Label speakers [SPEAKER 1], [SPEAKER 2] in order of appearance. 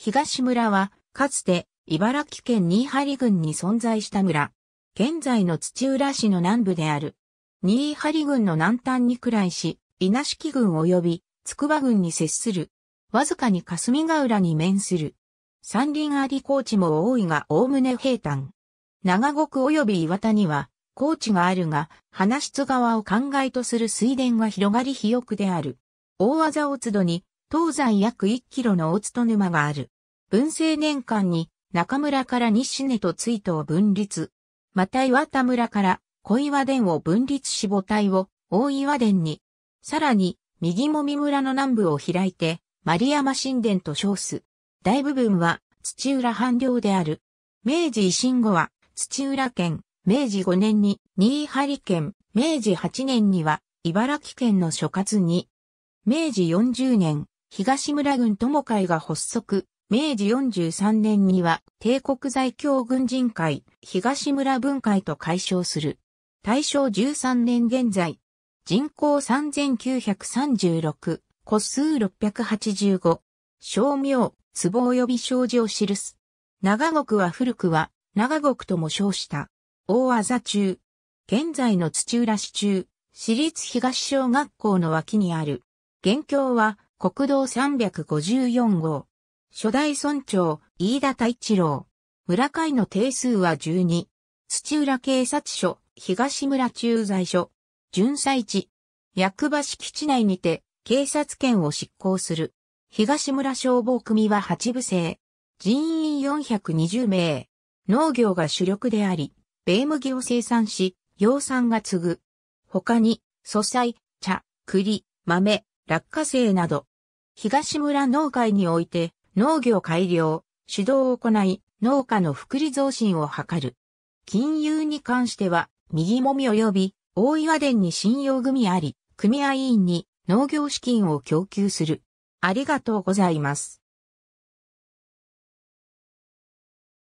[SPEAKER 1] 東村は、かつて、茨城県新張郡に存在した村。現在の土浦市の南部である。新張郡の南端に位いし、稲敷郡及び、筑波郡に接する。わずかに霞ヶ浦に面する。山林あり高地も多いが、おおむね平坦。長国及び岩田には、高地があるが、花室側を灌漑とする水田が広がり肥沃である。大技を都度に、東西約1キロの大津と沼がある。文政年間に中村から西根と追悼を分立。また岩田村から小岩殿を分立し母体を大岩殿に。さらに右もみ村の南部を開いて、丸山神殿と称す。大部分は土浦藩領である。明治維新後は土浦県、明治5年に新張県、明治8年には茨城県の所轄に。明治40年、東村軍友会が発足、明治43年には帝国在京軍人会、東村分会と解消する。大正13年現在、人口3936、個数685、商名、壺及び障子を記す。長国は古くは、長国とも称した。大あざ中。現在の土浦市中、市立東小学校の脇にある。現況は、国道354号。初代村長、飯田太一郎。村会の定数は12。土浦警察署、東村駐在所。巡査地役場敷地内にて、警察権を執行する。東村消防組は8部制。人員420名。農業が主力であり、米麦を生産し、養蚕が継ぐ。他に、素菜、茶、栗、豆、落花生など。東村農会において農業改良、指導を行い、農家の福利増進を図る。金融に関しては、右もみ及び、大岩殿に信用組あり、組合員に農業資金を供給する。ありがとうございます。